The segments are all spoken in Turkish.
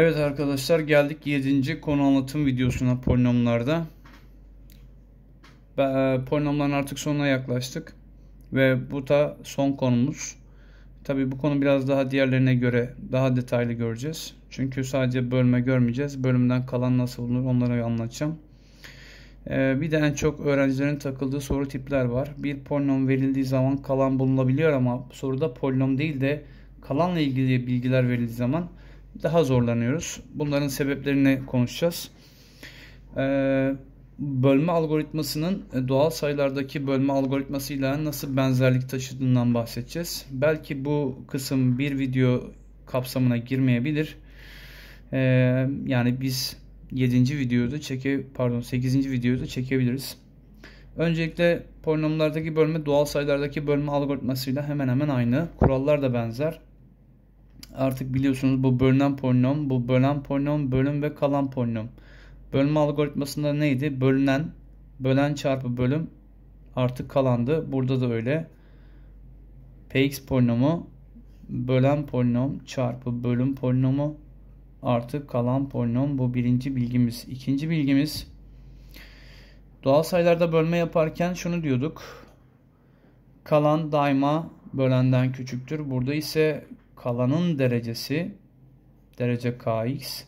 Evet arkadaşlar geldik 7. konu anlatım videosuna polinomlarda. E, polinomların artık sonuna yaklaştık. Ve bu da son konumuz. Tabi bu konu biraz daha diğerlerine göre daha detaylı göreceğiz. Çünkü sadece bölme görmeyeceğiz. Bölümden kalan nasıl olur onları anlatacağım. E, bir de en çok öğrencilerin takıldığı soru tipler var. Bir polinom verildiği zaman kalan bulunabiliyor ama soruda polinom değil de kalanla ilgili bilgiler verildiği zaman daha zorlanıyoruz. Bunların sebeplerini konuşacağız. Ee, bölme algoritmasının e, doğal sayılardaki bölme algoritmasıyla nasıl benzerlik taşıdığından bahsedeceğiz. Belki bu kısım bir video kapsamına girmeyebilir. Ee, yani biz 7. videoyu çeke pardon 8. videoyu çekebiliriz. Öncelikle polinomlardaki bölme doğal sayılardaki bölme algoritmasıyla hemen hemen aynı. Kurallar da benzer artık biliyorsunuz bu bölünen polinom, bu bölen polinom, bölüm ve kalan polinom. Bölme algoritmasında neydi? Bölünen, bölen çarpı bölüm artık kalandı. Burada da öyle. Px polinomu bölen polinom çarpı bölüm polinomu artık kalan polinom. Bu birinci bilgimiz. İkinci bilgimiz doğal sayılarda bölme yaparken şunu diyorduk. Kalan daima bölenden küçüktür. Burada ise kalanın derecesi derece kx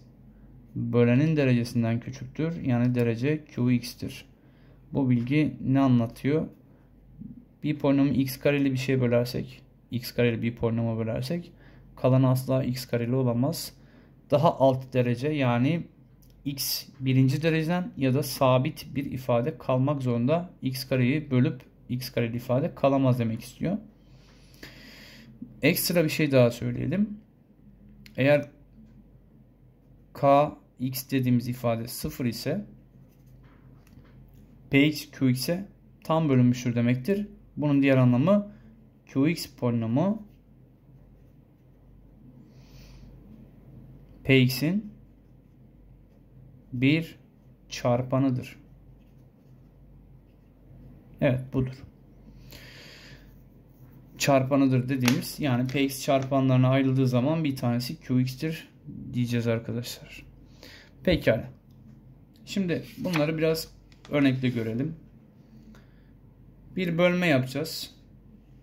bölenin derecesinden küçüktür. Yani derece qx'tir. Bu bilgi ne anlatıyor? Bir polinomu x kareli bir şey bölersek, x kareli bir polinoma bölersek kalan asla x kareli olamaz. Daha alt derece yani x birinci dereceden ya da sabit bir ifade kalmak zorunda x kareyi bölüp x kareli ifade kalamaz demek istiyor. Ekstra bir şey daha söyleyelim. Eğer k x dediğimiz ifade 0 ise px qx'e tam bölünmüştür demektir. Bunun diğer anlamı qx polinomu px'in bir çarpanıdır. Evet budur çarpanıdır dediğimiz yani px çarpanlarına ayrıldığı zaman bir tanesi qx'tir diyeceğiz arkadaşlar. Pekala. Şimdi bunları biraz örnekle görelim. Bir bölme yapacağız.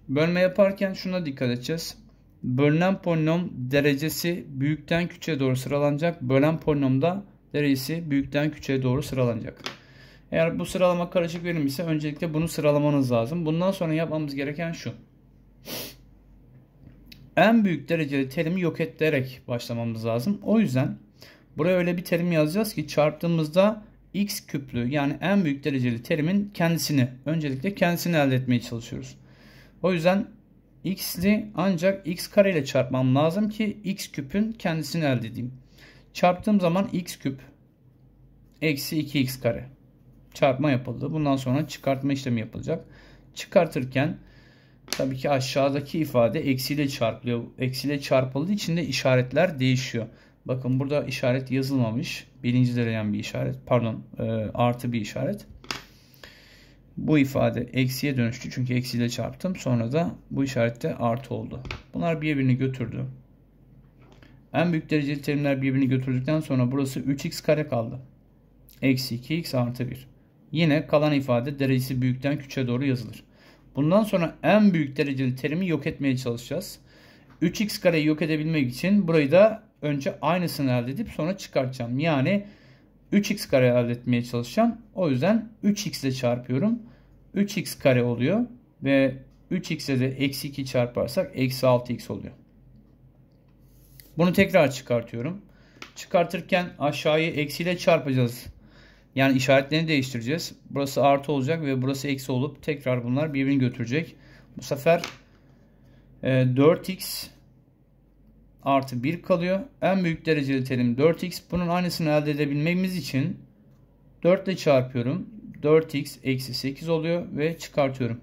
Bölme yaparken şuna dikkat edeceğiz. Bölünen polinom derecesi büyükten küçüğe doğru sıralanacak. Bölen polinomda derecesi büyükten küçüğe doğru sıralanacak. Eğer bu sıralama karışık verilmişse öncelikle bunu sıralamanız lazım. Bundan sonra yapmamız gereken şu en büyük dereceli terimi yok ederek başlamamız lazım. O yüzden buraya öyle bir terim yazacağız ki çarptığımızda x küplü yani en büyük dereceli terimin kendisini öncelikle kendisini elde etmeye çalışıyoruz. O yüzden x'li ancak x kare ile çarpmam lazım ki x küpün kendisini elde edeyim. Çarptığım zaman x küp eksi 2x kare çarpma yapıldı. Bundan sonra çıkartma işlemi yapılacak. Çıkartırken Tabii ki aşağıdaki ifade eksiyle çarpılıyor. Eksiyle çarpıldığı için de işaretler değişiyor. Bakın burada işaret yazılmamış. Birinci derecen bir işaret. Pardon e, artı bir işaret. Bu ifade eksiye dönüştü. Çünkü eksiyle çarptım. Sonra da bu işarette artı oldu. Bunlar birbirini götürdü. En büyük dereceli terimler birbirini götürdükten sonra burası 3x kare kaldı. Eksi 2x artı 1. Yine kalan ifade derecesi büyükten küçüğe doğru yazılır. Bundan sonra en büyük dereceli terimi yok etmeye çalışacağız. 3x kareyi yok edebilmek için burayı da önce aynısını elde edip sonra çıkartacağım. Yani 3x kare elde etmeye çalışacağım. O yüzden 3x ile çarpıyorum. 3x kare oluyor ve 3 x ile de eksi 2 çarparsak eksi 6x oluyor. Bunu tekrar çıkartıyorum. Çıkartırken aşağıyı eksiyle çarpacağız. Yani işaretlerini değiştireceğiz. Burası artı olacak ve burası eksi olup tekrar bunlar birbirini götürecek. Bu sefer e, 4x artı 1 kalıyor. En büyük dereceli terim 4x. Bunun aynısını elde edebilmemiz için 4 ile çarpıyorum. 4x eksi 8 oluyor ve çıkartıyorum.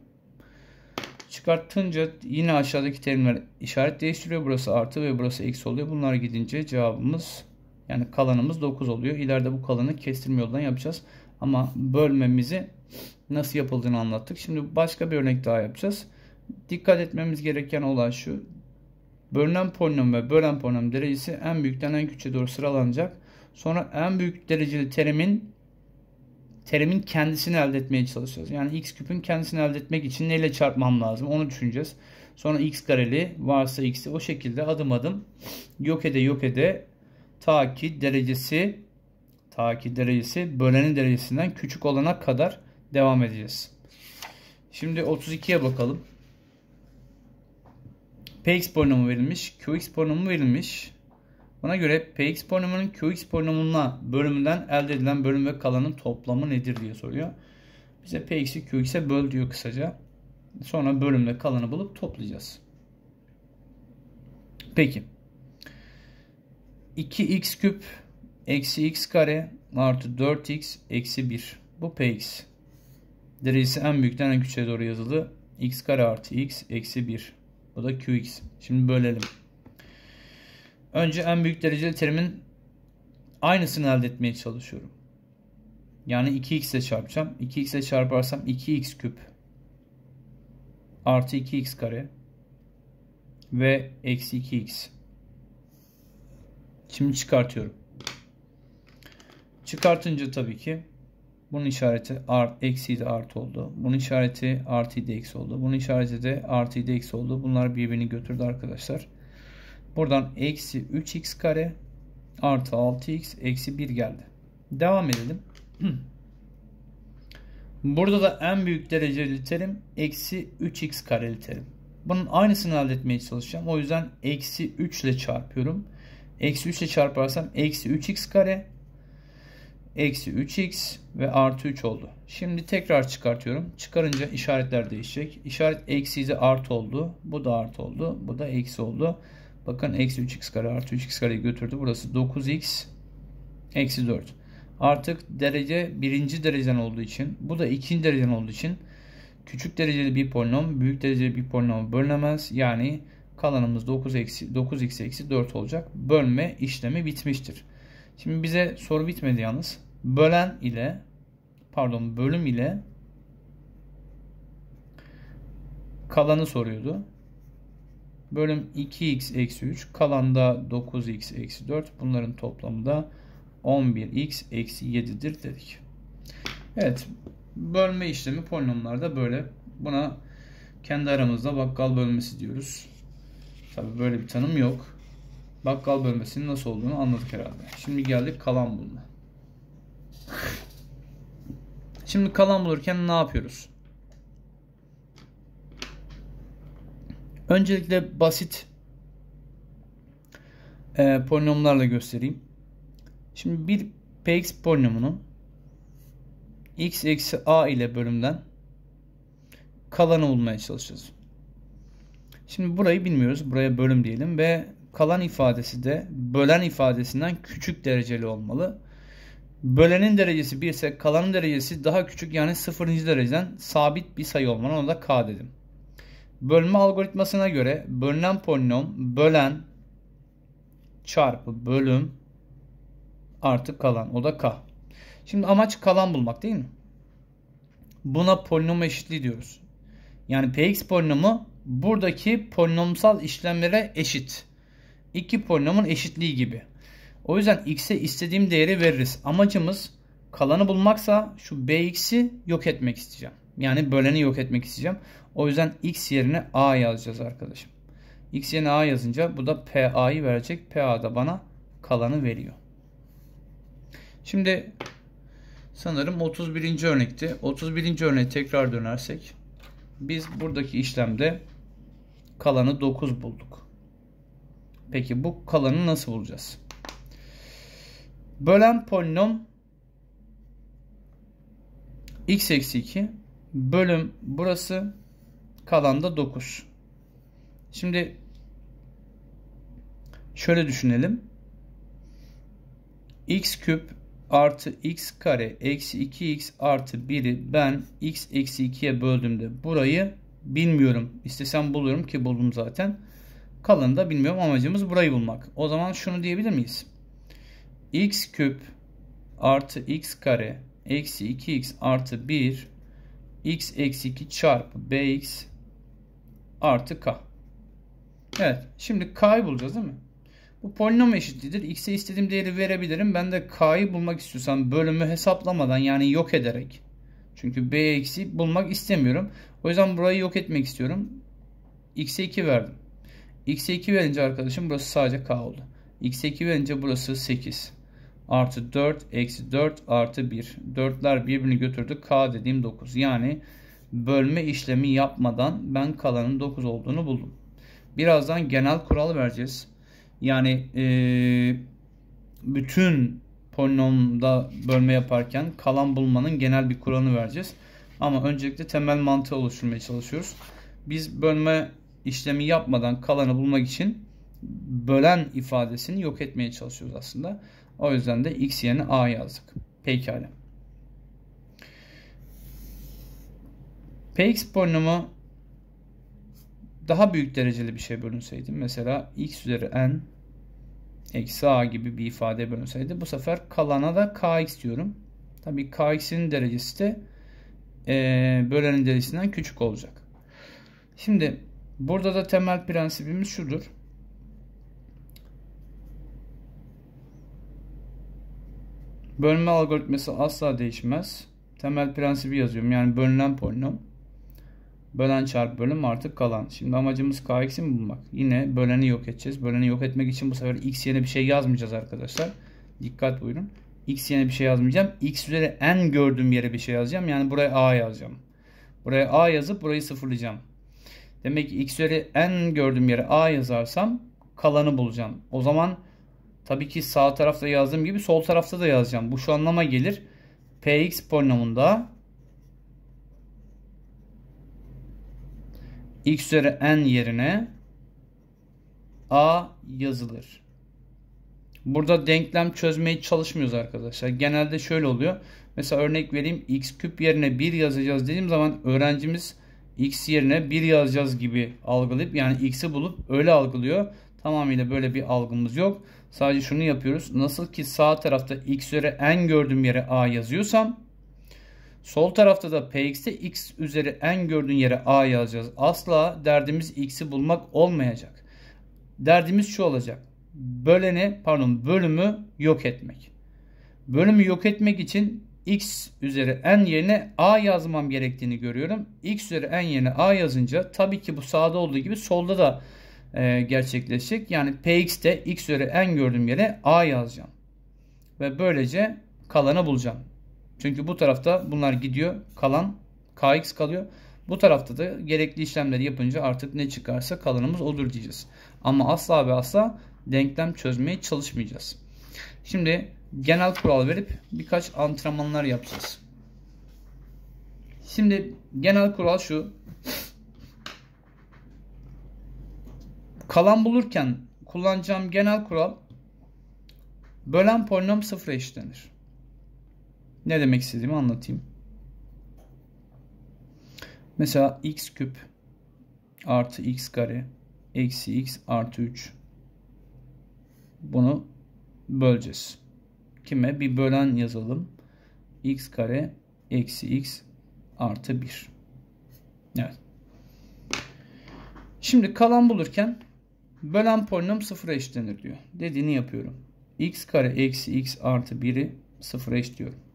Çıkarttınca yine aşağıdaki terimler işaret değiştiriyor. Burası artı ve burası eksi oluyor. Bunlar gidince cevabımız yani kalanımız 9 oluyor. İleride bu kalanı kestirme yoldan yapacağız. Ama bölmemizi nasıl yapıldığını anlattık. Şimdi başka bir örnek daha yapacağız. Dikkat etmemiz gereken olay şu. Bölünen polinom ve bölen polinom derecesi en büyükten en küçüğe doğru sıralanacak. Sonra en büyük dereceli terimin terimin kendisini elde etmeye çalışacağız. Yani x küpün kendisini elde etmek için neyle çarpmam lazım onu düşüneceğiz. Sonra x kareli varsa x'i o şekilde adım adım yok ede yok ede ta ki derecesi ta ki derecesi bölenin derecesinden küçük olana kadar devam edeceğiz. Şimdi 32'ye bakalım. Px polinomu verilmiş, Qx polinomu verilmiş. Buna göre Px polinomunun Qx polinomuna bölümünden elde edilen bölüm ve kalanın toplamı nedir diye soruyor. Bize Px'i Qx'e böl diyor kısaca. Sonra bölümle kalanı bulup toplayacağız. Peki. 2x küp eksi x kare artı 4x eksi 1. Bu px. Derecesi en büyükten en küçüğe doğru yazılı. x kare artı x eksi 1. Bu da qx. Şimdi bölelim. Önce en büyük dereceli terimin aynısını elde etmeye çalışıyorum. Yani 2x ile çarpacağım. 2x ile çarparsam 2x küp artı 2x kare ve eksi 2x. Şimdi çıkartıyorum. Çıkartınca tabii ki bunun işareti art, eksiydi art oldu. Bunun işareti artıydı eksi oldu. Bunun işareti de artıydı eksi oldu. Bunlar birbirini götürdü arkadaşlar. Buradan eksi 3x kare artı 6x eksi 1 geldi. Devam edelim. Burada da en büyük dereceli terim eksi 3x kareli terim. Bunun aynısını elde etmeye çalışacağım. O yüzden eksi 3 ile çarpıyorum. Eksi 3 ile çarparsam eksi 3x kare. Eksi 3x ve artı 3 oldu. Şimdi tekrar çıkartıyorum. Çıkarınca işaretler değişecek. İşaret eksi ise artı oldu. Bu da artı oldu. Bu da eksi oldu. Bakın eksi 3x kare artı 3x kareyi götürdü. Burası 9x eksi 4. Artık derece birinci dereceden olduğu için bu da ikinci dereceden olduğu için küçük dereceli bir polinom büyük dereceli bir polinom bölünemez. Yani Kalanımız 9 eksi 9 x eksi 4 olacak. Bölme işlemi bitmiştir. Şimdi bize soru bitmedi yalnız. Bölen ile pardon bölüm ile kalanı soruyordu. Bölüm 2x eksi 3 kalan da 9x eksi 4 bunların toplamı da 11x eksi 7'dir dedik. Evet bölme işlemi polinomlarda böyle buna kendi aramızda bakkal bölmesi diyoruz. Tabi böyle bir tanım yok. Bakkal bölmesinin nasıl olduğunu anladık herhalde. Şimdi geldik kalan bulma. Şimdi kalan bulurken ne yapıyoruz? Öncelikle basit e, polinomlarla göstereyim. Şimdi bir px polinomunu x eksi a ile bölümden kalanı bulmaya çalışacağız. Şimdi burayı bilmiyoruz. Buraya bölüm diyelim ve kalan ifadesi de bölen ifadesinden küçük dereceli olmalı. Bölenin derecesi 1 ise kalanın derecesi daha küçük yani 0. dereceden sabit bir sayı olmalı. Ona da k dedim. Bölme algoritmasına göre bölünen polinom bölen çarpı bölüm artı kalan. O da k. Şimdi amaç kalan bulmak değil mi? Buna polinom eşitliği diyoruz. Yani px polinomu buradaki polinomsal işlemlere eşit. İki polinomun eşitliği gibi. O yüzden x'e istediğim değeri veririz. Amacımız kalanı bulmaksa şu bx'i yok etmek isteyeceğim. Yani böleni yok etmek isteyeceğim. O yüzden x yerine a yazacağız arkadaşım. x yerine a yazınca bu da pa'yı verecek. pa da bana kalanı veriyor. Şimdi sanırım 31. örnekti. 31. örneğe tekrar dönersek biz buradaki işlemde Kalanı 9 bulduk. Peki bu kalanı nasıl bulacağız? Bölen polinom x eksi 2 bölüm burası kalan da 9. Şimdi şöyle düşünelim. x küp artı x kare eksi 2x artı 1'i ben x eksi 2'ye böldüğümde burayı Bilmiyorum. İstesem bulurum ki buldum zaten. Kalanı da bilmiyorum. Amacımız burayı bulmak. O zaman şunu diyebilir miyiz? x küp artı x kare eksi 2x artı 1 x eksi 2 çarpı bx artı k. Evet. Şimdi k'yı bulacağız değil mi? Bu polinom eşitliğidir. X'e istediğim değeri verebilirim. Ben de K'yı bulmak istiyorsam bölümü hesaplamadan yani yok ederek çünkü b eksi bulmak istemiyorum. O yüzden burayı yok etmek istiyorum. x'e 2 verdim. x'e 2 verince arkadaşım burası sadece k oldu. x'e 2 verince burası 8. Artı 4 eksi 4 artı 1. 4'ler birbirini götürdü. k dediğim 9. Yani bölme işlemi yapmadan ben kalanın 9 olduğunu buldum. Birazdan genel kural vereceğiz. Yani e, bütün polinomda bölme yaparken kalan bulmanın genel bir kuralını vereceğiz. Ama öncelikle temel mantığı oluşturmaya çalışıyoruz. Biz bölme işlemi yapmadan kalanı bulmak için bölen ifadesini yok etmeye çalışıyoruz aslında. O yüzden de x yerine a yazdık. Pekala. Px polinomu daha büyük dereceli bir şey bölünseydi mesela x üzeri n eksi a gibi bir ifade bölünseydi bu sefer kalana da kx diyorum. Tabii kx'in derecesi de e, bölenin derecesinden küçük olacak. Şimdi burada da temel prensibimiz şudur. Bölme algoritması asla değişmez. Temel prensibi yazıyorum. Yani bölünen polinom. Bölen çarp bölüm artık kalan. Şimdi amacımız kx'i mi bulmak? Yine böleni yok edeceğiz. Böleni yok etmek için bu sefer x yerine bir şey yazmayacağız arkadaşlar. Dikkat buyurun. x yerine bir şey yazmayacağım. x üzeri n gördüğüm yere bir şey yazacağım. Yani buraya a yazacağım. Buraya a yazıp burayı sıfırlayacağım. Demek ki x üzeri n gördüğüm yere a yazarsam kalanı bulacağım. O zaman tabii ki sağ tarafta yazdığım gibi sol tarafta da yazacağım. Bu şu anlama gelir. px polinomunda x üzeri n yerine a yazılır. Burada denklem çözmeye çalışmıyoruz arkadaşlar. Genelde şöyle oluyor. Mesela örnek vereyim. x küp yerine 1 yazacağız dediğim zaman öğrencimiz x yerine 1 yazacağız gibi algılayıp yani x'i bulup öyle algılıyor. Tamamıyla böyle bir algımız yok. Sadece şunu yapıyoruz. Nasıl ki sağ tarafta x üzeri n gördüğüm yere a yazıyorsam Sol tarafta da px'te x üzeri en gördüğün yere a yazacağız. Asla derdimiz x'i bulmak olmayacak. Derdimiz şu olacak. Böleni pardon bölümü yok etmek. Bölümü yok etmek için x üzeri en yerine a yazmam gerektiğini görüyorum. x üzeri en yerine a yazınca tabii ki bu sağda olduğu gibi solda da e, gerçekleşecek. Yani px'te x üzeri en gördüğüm yere a yazacağım. Ve böylece kalanı bulacağım. Çünkü bu tarafta bunlar gidiyor. Kalan kx kalıyor. Bu tarafta da gerekli işlemleri yapınca artık ne çıkarsa kalanımız olur diyeceğiz. Ama asla ve asla denklem çözmeye çalışmayacağız. Şimdi genel kural verip birkaç antrenmanlar yapacağız. Şimdi genel kural şu. Kalan bulurken kullanacağım genel kural bölen polinom sıfıra eşitlenir. Ne demek istediğimi anlatayım. Mesela x küp artı x kare eksi x artı 3 bunu böleceğiz. Kime? Bir bölen yazalım. x kare eksi x artı 1. Evet. Şimdi kalan bulurken bölen polinom sıfıra eşitlenir diyor. Dediğini yapıyorum. x kare eksi x artı 1'i sıfıra eşitliyorum.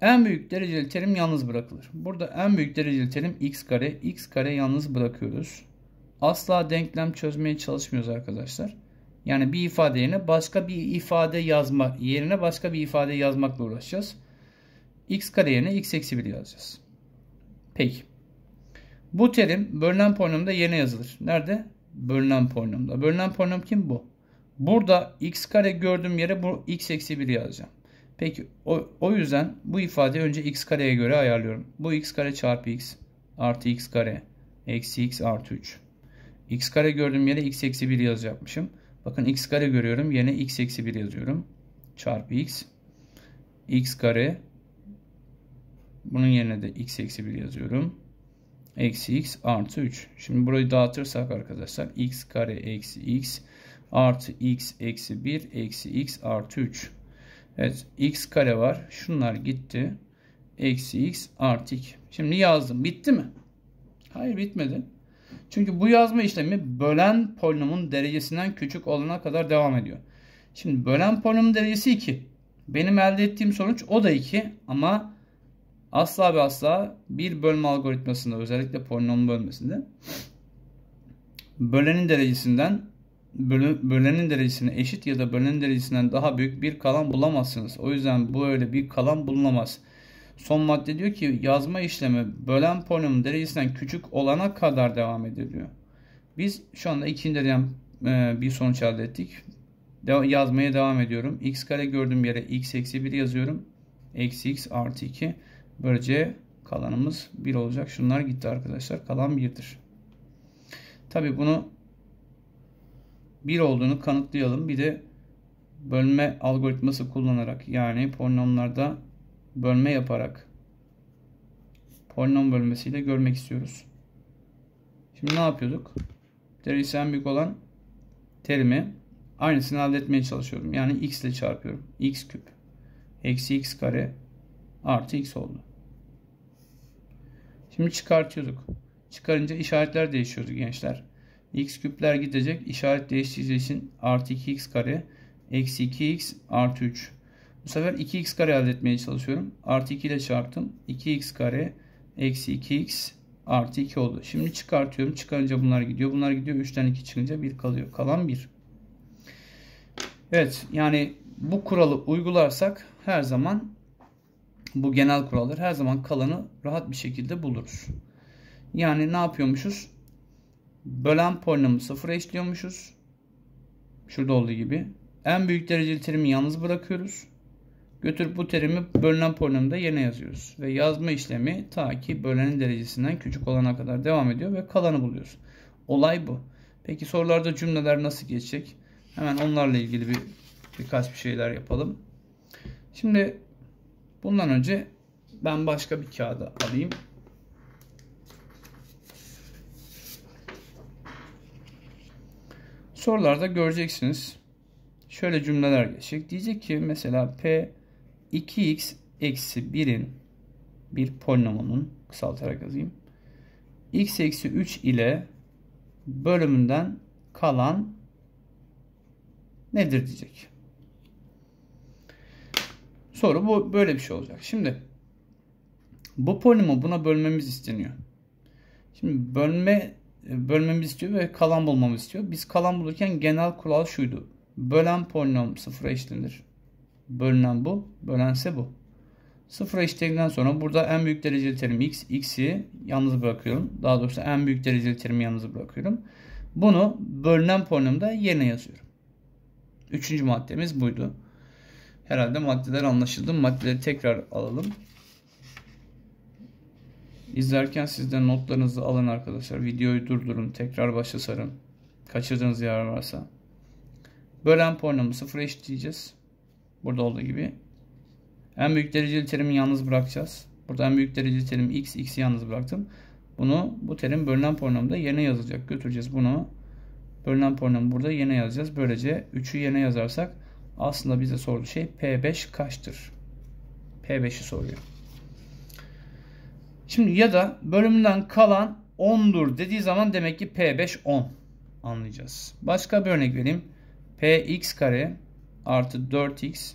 En büyük dereceli terim yalnız bırakılır. Burada en büyük dereceli terim x kare. x kare yalnız bırakıyoruz. Asla denklem çözmeye çalışmıyoruz arkadaşlar. Yani bir ifade yerine başka bir ifade yazma yerine başka bir ifade yazmakla uğraşacağız. x kare yerine x eksi 1 yazacağız. Peki. Bu terim bölünen polinomda yerine yazılır. Nerede? Bölünen polinomda. Bölünen polinom kim bu? Burada x kare gördüğüm yere bu x eksi 1 yazacağım. Peki o, o yüzden bu ifadeyi önce x kareye göre ayarlıyorum. Bu x kare çarpı x artı x kare eksi x artı 3. x kare gördüğüm yere x eksi 1 yazacakmışım. Bakın x kare görüyorum. yine x eksi 1 yazıyorum. Çarpı x. x kare bunun yerine de x eksi 1 yazıyorum. Eksi x artı 3. Şimdi burayı dağıtırsak arkadaşlar x kare eksi x artı x eksi 1 eksi x artı 3. Evet x kare var. Şunlar gitti. Eksi x artı 2. Şimdi yazdım. Bitti mi? Hayır bitmedi. Çünkü bu yazma işlemi bölen polinomun derecesinden küçük olana kadar devam ediyor. Şimdi bölen polinomun derecesi 2. Benim elde ettiğim sonuç o da 2 ama asla ve asla bir bölme algoritmasında özellikle polinom bölmesinde bölenin derecesinden bölü, bölenin derecesine eşit ya da bölenin derecesinden daha büyük bir kalan bulamazsınız. O yüzden bu öyle bir kalan bulunamaz. Son madde diyor ki yazma işlemi bölen polinomun derecesinden küçük olana kadar devam ediliyor. Biz şu anda ikinci dereceden e, bir sonuç elde ettik. yazmaya devam ediyorum. x kare gördüğüm yere x eksi 1 yazıyorum. Eksi x artı 2. Böylece kalanımız 1 olacak. Şunlar gitti arkadaşlar. Kalan 1'dir. Tabi bunu 1 olduğunu kanıtlayalım. Bir de bölme algoritması kullanarak yani polinomlarda bölme yaparak polinom bölmesiyle görmek istiyoruz. Şimdi ne yapıyorduk? Derecesi en büyük olan terimi aynısını elde etmeye çalışıyorum. Yani x ile çarpıyorum. x küp eksi x kare artı x oldu. Şimdi çıkartıyorduk. Çıkarınca işaretler değişiyordu gençler x küpler gidecek. İşaret değiştireceği için artı 2x kare eksi 2x artı 3. Bu sefer 2x kare elde etmeye çalışıyorum. Artı 2 ile çarptım. 2x kare eksi 2x artı 2 oldu. Şimdi çıkartıyorum. Çıkarınca bunlar gidiyor. Bunlar gidiyor. 3'ten 2 çıkınca 1 kalıyor. Kalan 1. Evet yani bu kuralı uygularsak her zaman bu genel kuraldır, her zaman kalanı rahat bir şekilde buluruz. Yani ne yapıyormuşuz? Bölen polinomu sıfıra eşliyormuşuz. Şurada olduğu gibi. En büyük dereceli terimi yalnız bırakıyoruz. Götürüp bu terimi bölünen polinomda yerine yazıyoruz. Ve yazma işlemi ta ki bölenin derecesinden küçük olana kadar devam ediyor ve kalanı buluyoruz. Olay bu. Peki sorularda cümleler nasıl geçecek? Hemen onlarla ilgili bir birkaç bir şeyler yapalım. Şimdi bundan önce ben başka bir kağıda alayım. sorularda göreceksiniz. Şöyle cümleler geçecek. Diyecek ki mesela P 2x eksi 1'in bir polinomunun kısaltarak yazayım. x eksi 3 ile bölümünden kalan nedir diyecek. Soru bu böyle bir şey olacak. Şimdi bu polinomu buna bölmemiz isteniyor. Şimdi bölme Bölmemi istiyor ve kalan bulmamı istiyor. Biz kalan bulurken genel kural şuydu. Bölen polinom sıfıra eşitlenir. Bölünen bu, bölense bu. Sıfıra eşitlendikten sonra burada en büyük dereceli terim x, x'i yalnız bırakıyorum. Daha doğrusu en büyük dereceli terimi yalnız bırakıyorum. Bunu bölünen polinomda yerine yazıyorum. Üçüncü maddemiz buydu. Herhalde maddeler anlaşıldı. Maddeleri tekrar alalım. İzlerken sizden notlarınızı alın arkadaşlar. Videoyu durdurun. Tekrar başa sarın. Kaçırdığınız yer varsa. Bölen polinomunu sıfıra eşitleyeceğiz. Burada olduğu gibi. En büyük dereceli terimi yalnız bırakacağız. Burada en büyük dereceli terim x, x'i yalnız bıraktım. Bunu bu terim bölünen polinomda yerine yazacak. Götüreceğiz bunu. Bölünen polinomu burada yerine yazacağız. Böylece 3'ü yerine yazarsak aslında bize sorduğu şey P5 kaçtır? P5'i soruyor. Şimdi ya da bölümden kalan 10'dur dediği zaman demek ki P5 10 anlayacağız. Başka bir örnek vereyim. Px kare artı 4x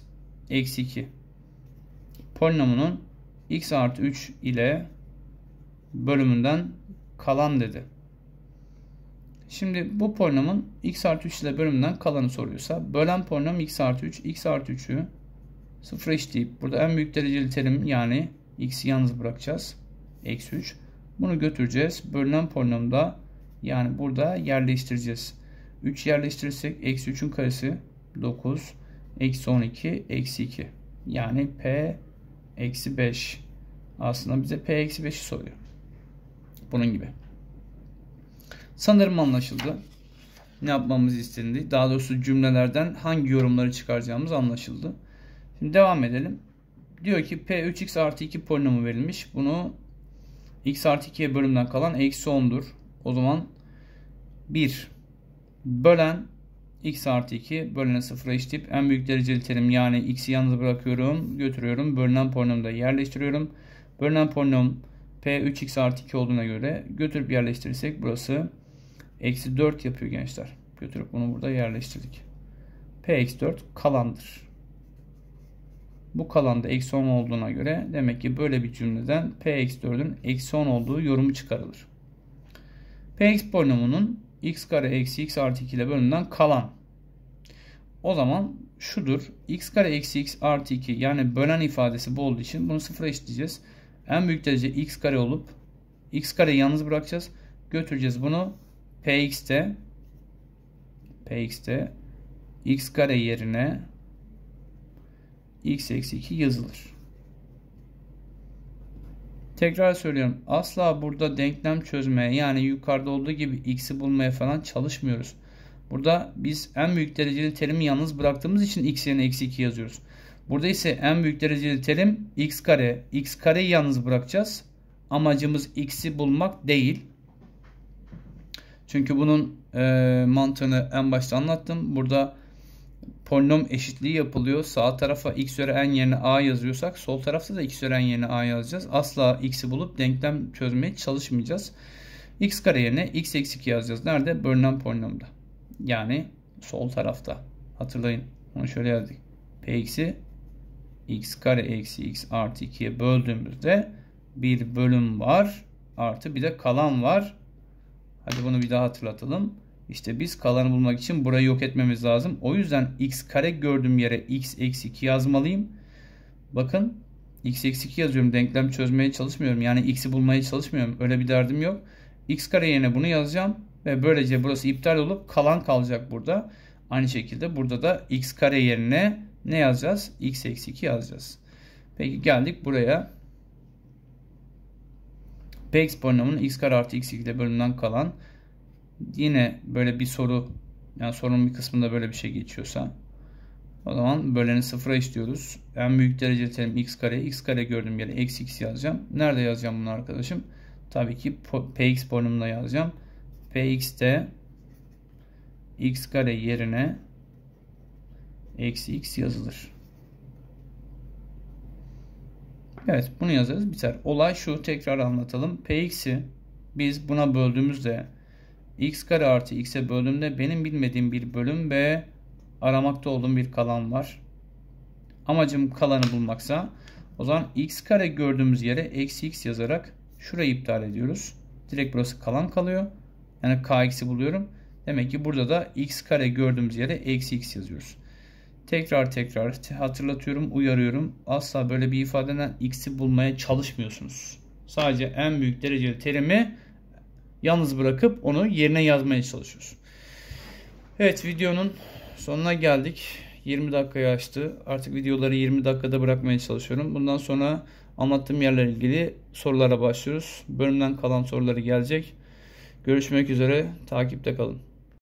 eksi 2 polinomunun x artı 3 ile bölümünden kalan dedi. Şimdi bu polinomun x artı 3 ile bölümünden kalanı soruyorsa bölen polinom x artı 3 x artı 3'ü sıfır eşitleyip burada en büyük dereceli terim yani x'i yalnız bırakacağız eksi 3. Bunu götüreceğiz. Bölünen polinomda yani burada yerleştireceğiz. 3 yerleştirirsek eksi 3'ün karesi 9 eksi 12 eksi 2. Yani P eksi 5. Aslında bize P eksi 5'i soruyor. Bunun gibi. Sanırım anlaşıldı. Ne yapmamız istendi. Daha doğrusu cümlelerden hangi yorumları çıkaracağımız anlaşıldı. Şimdi devam edelim. Diyor ki P3x artı 2 polinomu verilmiş. Bunu x artı 2'ye bölümden kalan eksi 10'dur. O zaman 1 bölen x artı 2 bölünen 0'a eşitip en büyük dereceli terim yani x'i yalnız bırakıyorum götürüyorum. Bölünen polinomda yerleştiriyorum. Bölünen polinom p 3x artı 2 olduğuna göre götürüp yerleştirirsek burası eksi 4 yapıyor gençler. Götürüp bunu burada yerleştirdik. p eksi 4 kalandır. Bu kalan da eksi 10 olduğuna göre demek ki böyle bir cümleden p eksi 4'ün eksi 10 olduğu yorumu çıkarılır. p x polinomunun x kare eksi x artı 2 ile bölümünden kalan. O zaman şudur. x kare eksi x artı 2 yani bölen ifadesi bu olduğu için bunu sıfıra eşitleyeceğiz. En büyük derece x kare olup x kareyi yalnız bırakacağız. Götüreceğiz bunu px'te px'te x kare yerine x eksi 2 yazılır. Tekrar söylüyorum. Asla burada denklem çözmeye yani yukarıda olduğu gibi x'i bulmaya falan çalışmıyoruz. Burada biz en büyük dereceli terimi yalnız bıraktığımız için x yerine eksi 2 yazıyoruz. Burada ise en büyük dereceli terim x kare. x kareyi yalnız bırakacağız. Amacımız x'i bulmak değil. Çünkü bunun e, mantığını en başta anlattım. Burada polinom eşitliği yapılıyor. Sağ tarafa x üzeri n yerine a yazıyorsak sol tarafta da x üzeri n yerine a yazacağız. Asla x'i bulup denklem çözmeye çalışmayacağız. x kare yerine x eksi 2 yazacağız. Nerede? Bölünen polinomda. Yani sol tarafta. Hatırlayın. Onu şöyle yazdık. P px'i x kare eksi x artı 2'ye böldüğümüzde bir bölüm var. Artı bir de kalan var. Hadi bunu bir daha hatırlatalım. İşte biz kalanı bulmak için burayı yok etmemiz lazım. O yüzden x kare gördüğüm yere x eksi 2 yazmalıyım. Bakın x eksi 2 yazıyorum. Denklem çözmeye çalışmıyorum. Yani x'i bulmaya çalışmıyorum. Öyle bir derdim yok. x kare yerine bunu yazacağım. Ve böylece burası iptal olup kalan kalacak burada. Aynı şekilde burada da x kare yerine ne yazacağız? x eksi 2 yazacağız. Peki geldik buraya. Px polinomunun x kare artı x ile bölümünden kalan yine böyle bir soru yani sorunun bir kısmında böyle bir şey geçiyorsa o zaman böleni sıfıra istiyoruz. En büyük derece terim x kare. x kare gördüğüm yere x x yazacağım. Nerede yazacağım bunu arkadaşım? Tabii ki px polinomunda yazacağım. px'te x kare yerine eksi x yazılır. Evet bunu yazarız biter. Olay şu tekrar anlatalım. px'i biz buna böldüğümüzde x kare artı x'e bölümde benim bilmediğim bir bölüm ve aramakta olduğum bir kalan var. Amacım kalanı bulmaksa o zaman x kare gördüğümüz yere eksi x yazarak şurayı iptal ediyoruz. Direkt burası kalan kalıyor. Yani kx'i buluyorum. Demek ki burada da x kare gördüğümüz yere eksi x yazıyoruz. Tekrar tekrar hatırlatıyorum, uyarıyorum. Asla böyle bir ifadeden x'i bulmaya çalışmıyorsunuz. Sadece en büyük dereceli terimi yalnız bırakıp onu yerine yazmaya çalışıyoruz. Evet videonun sonuna geldik. 20 dakikayı aştı. Artık videoları 20 dakikada bırakmaya çalışıyorum. Bundan sonra anlattığım yerle ilgili sorulara başlıyoruz. Bölümden kalan soruları gelecek. Görüşmek üzere. Takipte kalın.